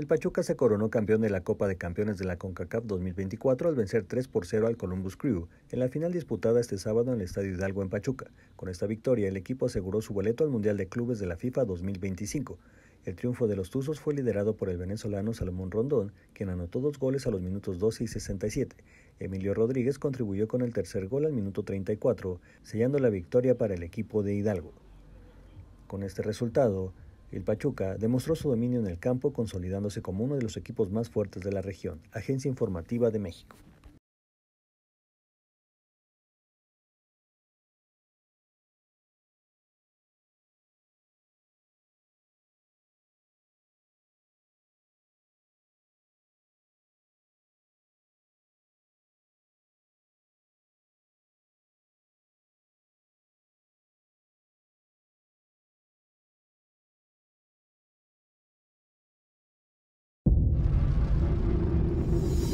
El Pachuca se coronó campeón de la Copa de Campeones de la CONCACAF 2024 al vencer 3 por 0 al Columbus Crew en la final disputada este sábado en el Estadio Hidalgo en Pachuca. Con esta victoria, el equipo aseguró su boleto al Mundial de Clubes de la FIFA 2025. El triunfo de los Tuzos fue liderado por el venezolano Salomón Rondón, quien anotó dos goles a los minutos 12 y 67. Emilio Rodríguez contribuyó con el tercer gol al minuto 34, sellando la victoria para el equipo de Hidalgo. Con este resultado, el Pachuca demostró su dominio en el campo consolidándose como uno de los equipos más fuertes de la región, Agencia Informativa de México.